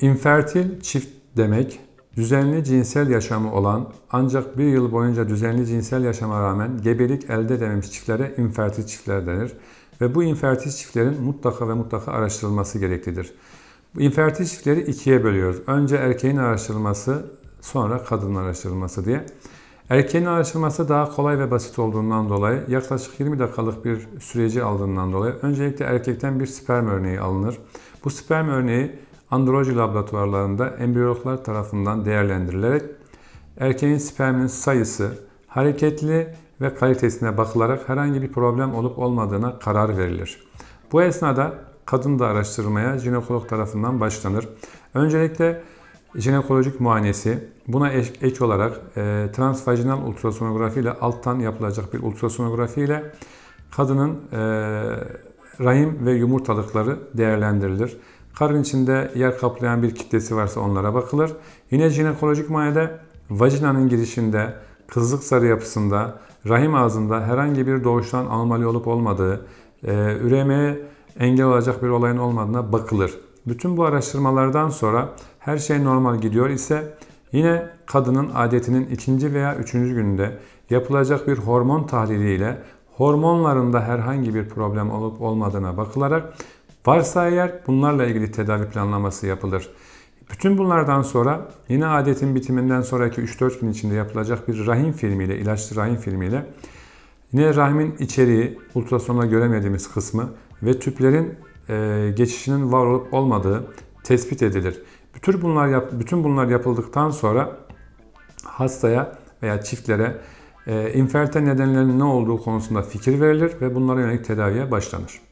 İnfertil çift demek, düzenli cinsel yaşamı olan ancak bir yıl boyunca düzenli cinsel yaşama rağmen gebelik elde edememiş çiftlere infertil çiftler denir ve bu infertil çiftlerin mutlaka ve mutlaka araştırılması gereklidir. Bu infertil çiftleri ikiye bölüyoruz. Önce erkeğin araştırılması, sonra kadının araştırılması diye. Erkeğin araştırılması daha kolay ve basit olduğundan dolayı yaklaşık 20 dakikalık bir süreci aldığından dolayı öncelikle erkekten bir sperm örneği alınır. Bu sperm örneği androloji laboratuvarlarında embriyologlar tarafından değerlendirilerek erkeğin spermin sayısı, hareketli ve kalitesine bakılarak herhangi bir problem olup olmadığına karar verilir. Bu esnada kadın da araştırmaya jinekolog tarafından başlanır. Öncelikle jinekolojik muayenesi, buna eş, ek olarak e, transvajinal ultrasonografi ile alttan yapılacak bir ultrasonografi ile kadının e, rahim ve yumurtalıkları değerlendirilir. Karın içinde yer kaplayan bir kitlesi varsa onlara bakılır. Yine jinekolojik muayenede vajinanın girişinde, kızlık sarı yapısında, rahim ağzında herhangi bir doğuştan anomali olup olmadığı, e, üremeye engel olacak bir olayın olmadığına bakılır. Bütün bu araştırmalardan sonra her şey normal gidiyor ise yine kadının adetinin ikinci veya üçüncü gününde yapılacak bir hormon tahliliyle hormonlarında herhangi bir problem olup olmadığına bakılarak Varsa eğer bunlarla ilgili tedavi planlaması yapılır. Bütün bunlardan sonra yine adetin bitiminden sonraki 3-4 gün içinde yapılacak bir rahim filmiyle, ilaçlı rahim filmiyle yine rahimin içeriği, ultrasonla göremediğimiz kısmı ve tüplerin e, geçişinin var olup olmadığı tespit edilir. Bütün bunlar, yap, bütün bunlar yapıldıktan sonra hastaya veya çiftlere e, infertil nedenlerinin ne olduğu konusunda fikir verilir ve bunlara yönelik tedaviye başlanır.